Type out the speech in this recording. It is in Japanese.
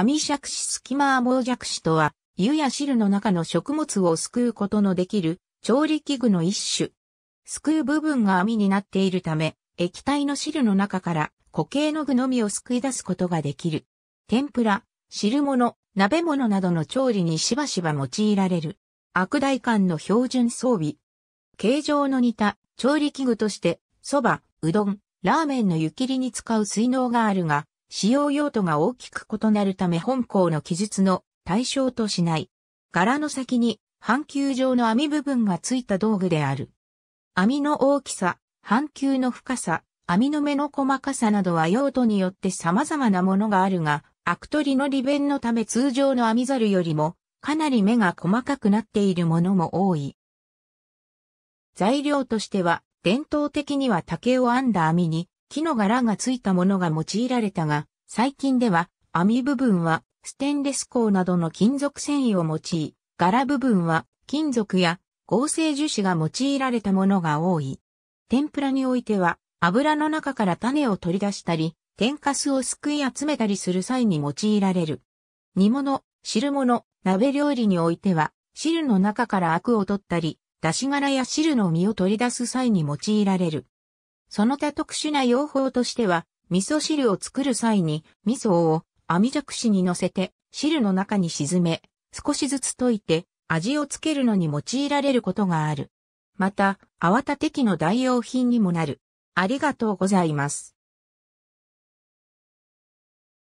アミシャクシスキマモージャクシとは、湯や汁の中の食物をすくうことのできる調理器具の一種。すくう部分が網になっているため、液体の汁の中から固形の具のみをすくい出すことができる。天ぷら、汁物、鍋物などの調理にしばしば用いられる。悪大感の標準装備。形状の似た調理器具として、蕎麦、うどん、ラーメンの湯切りに使う水道があるが、使用用途が大きく異なるため本校の記述の対象としない。柄の先に半球状の網部分がついた道具である。網の大きさ、半球の深さ、網の目の細かさなどは用途によって様々なものがあるが、アク取りの利便のため通常の網ざるよりもかなり目が細かくなっているものも多い。材料としては伝統的には竹を編んだ網に木の柄がついたものが用いられたが、最近では網部分はステンレス鋼などの金属繊維を用い、柄部分は金属や合成樹脂が用いられたものが多い。天ぷらにおいては油の中から種を取り出したり、天かすをすくい集めたりする際に用いられる。煮物、汁物、鍋料理においては、汁の中からアクを取ったり、出し殻や汁の実を取り出す際に用いられる。その他特殊な用法としては、味噌汁を作る際に、味噌を網じゃくしに乗せて、汁の中に沈め、少しずつ溶いて、味をつけるのに用いられることがある。また、泡立て器の代用品にもなる。ありがとうございます。